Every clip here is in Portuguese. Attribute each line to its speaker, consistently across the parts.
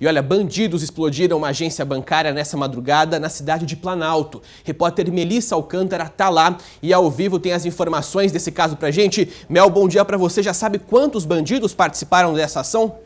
Speaker 1: E olha, bandidos explodiram uma agência bancária nessa madrugada na cidade de Planalto. Repórter Melissa Alcântara está lá e ao vivo tem as informações desse caso pra gente. Mel, bom dia para você. Já sabe quantos bandidos participaram dessa ação?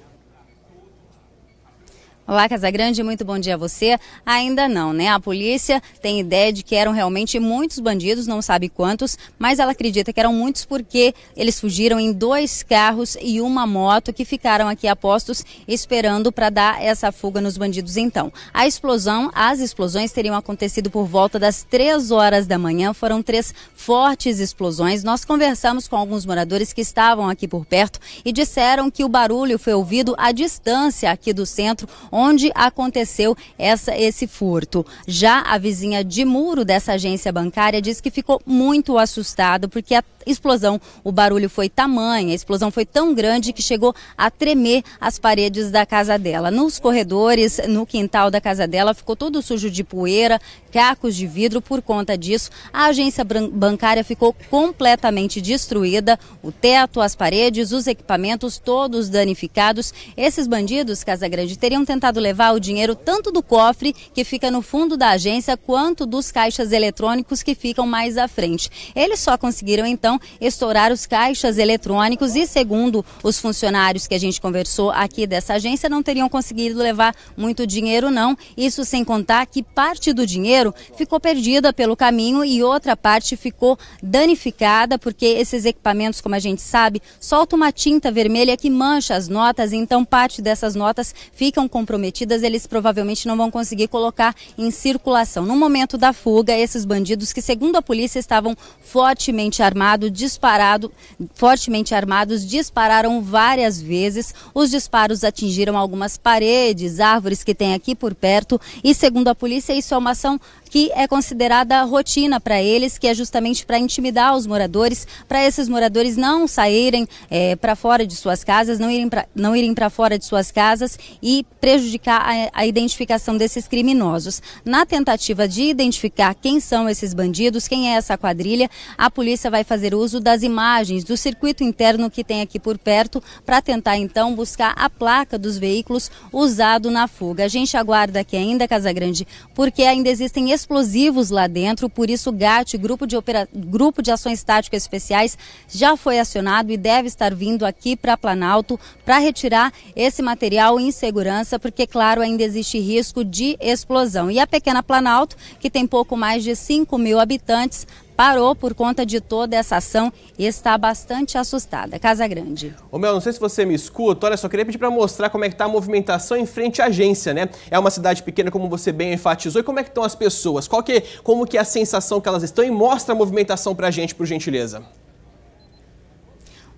Speaker 2: Olá, Casagrande, muito bom dia a você. Ainda não, né? A polícia tem ideia de que eram realmente muitos bandidos, não sabe quantos, mas ela acredita que eram muitos porque eles fugiram em dois carros e uma moto que ficaram aqui a postos esperando para dar essa fuga nos bandidos então. A explosão, as explosões teriam acontecido por volta das três horas da manhã, foram três fortes explosões. Nós conversamos com alguns moradores que estavam aqui por perto e disseram que o barulho foi ouvido à distância aqui do centro, onde onde aconteceu essa, esse furto. Já a vizinha de muro dessa agência bancária diz que ficou muito assustado porque a explosão. O barulho foi tamanho, a explosão foi tão grande que chegou a tremer as paredes da casa dela. Nos corredores, no quintal da casa dela, ficou todo sujo de poeira, cacos de vidro. Por conta disso, a agência bancária ficou completamente destruída. O teto, as paredes, os equipamentos, todos danificados. Esses bandidos, Casa Grande, teriam tentado levar o dinheiro tanto do cofre, que fica no fundo da agência, quanto dos caixas eletrônicos que ficam mais à frente. Eles só conseguiram, então, estourar os caixas eletrônicos e, segundo os funcionários que a gente conversou aqui dessa agência, não teriam conseguido levar muito dinheiro, não. Isso sem contar que parte do dinheiro ficou perdida pelo caminho e outra parte ficou danificada, porque esses equipamentos, como a gente sabe, soltam uma tinta vermelha que mancha as notas, então parte dessas notas ficam comprometidas, eles provavelmente não vão conseguir colocar em circulação. No momento da fuga, esses bandidos, que segundo a polícia estavam fortemente armados, armado disparado, fortemente armados, dispararam várias vezes. Os disparos atingiram algumas paredes, árvores que tem aqui por perto e segundo a polícia isso é uma ação que é considerada rotina para eles, que é justamente para intimidar os moradores, para esses moradores não saírem é, eh, para fora de suas casas, não irem não irem para fora de suas casas e prejudicar a, a identificação desses criminosos. Na tentativa de identificar quem são esses bandidos, quem é essa quadrilha, a polícia vai fazer uso das imagens do circuito interno que tem aqui por perto para tentar então buscar a placa dos veículos usado na fuga. A gente aguarda aqui ainda, Casagrande, porque ainda existem explosivos lá dentro, por isso o GAT, Grupo de, Opera... Grupo de Ações Táticas Especiais, já foi acionado e deve estar vindo aqui para Planalto para retirar esse material em segurança, porque, claro, ainda existe risco de explosão. E a pequena Planalto, que tem pouco mais de 5 mil habitantes, parou por conta de toda essa ação e está bastante assustada. Casa Grande.
Speaker 1: Ô Mel, não sei se você me escuta, olha só, queria pedir para mostrar como é que está a movimentação em frente à agência, né? É uma cidade pequena, como você bem enfatizou, e como é que estão as pessoas? Qual que, como que é a sensação que elas estão? E mostra a movimentação para a gente, por gentileza.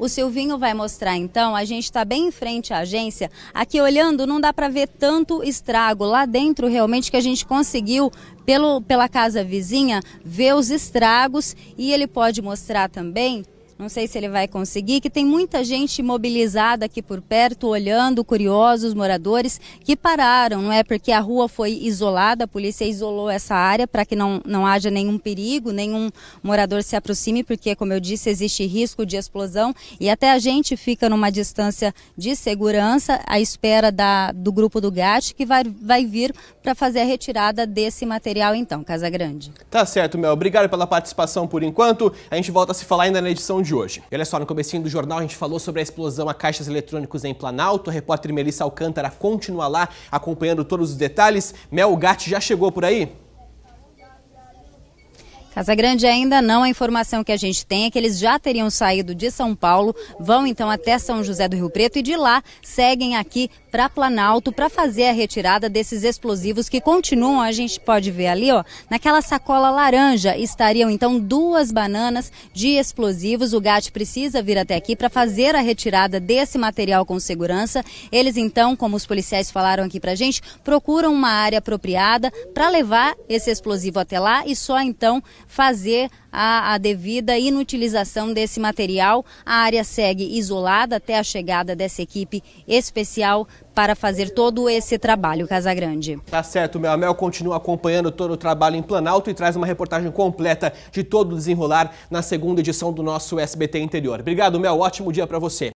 Speaker 2: O Silvinho vai mostrar então, a gente está bem em frente à agência. Aqui olhando não dá para ver tanto estrago. Lá dentro realmente que a gente conseguiu pelo, pela casa vizinha ver os estragos e ele pode mostrar também não sei se ele vai conseguir, que tem muita gente mobilizada aqui por perto, olhando, curiosos, moradores que pararam, não é? Porque a rua foi isolada, a polícia isolou essa área para que não, não haja nenhum perigo, nenhum morador se aproxime, porque, como eu disse, existe risco de explosão e até a gente fica numa distância de segurança à espera da, do grupo do GAT que vai, vai vir para fazer a retirada desse material, então, Casa Grande.
Speaker 1: Tá certo, Mel. Obrigado pela participação por enquanto. A gente volta a se falar ainda na edição de hoje. E olha só, no comecinho do jornal a gente falou sobre a explosão a caixas eletrônicos em Planalto. A repórter Melissa Alcântara continua lá acompanhando todos os detalhes. Mel, Gatti já chegou por aí?
Speaker 2: Casa Grande ainda não. A informação que a gente tem é que eles já teriam saído de São Paulo, vão então até São José do Rio Preto e de lá seguem aqui para Planalto para fazer a retirada desses explosivos que continuam. A gente pode ver ali, ó, naquela sacola laranja estariam então duas bananas de explosivos. O GAT precisa vir até aqui para fazer a retirada desse material com segurança. Eles então, como os policiais falaram aqui para a gente, procuram uma área apropriada para levar esse explosivo até lá e só então fazer a, a, devida inutilização desse material. A área segue isolada até a chegada dessa equipe especial para fazer todo esse trabalho, Casagrande.
Speaker 1: Tá certo, a Mel continua acompanhando todo o trabalho em Planalto e traz uma reportagem completa de todo o desenrolar na segunda edição do nosso SBT Interior. Obrigado, Mel. Ótimo dia para você.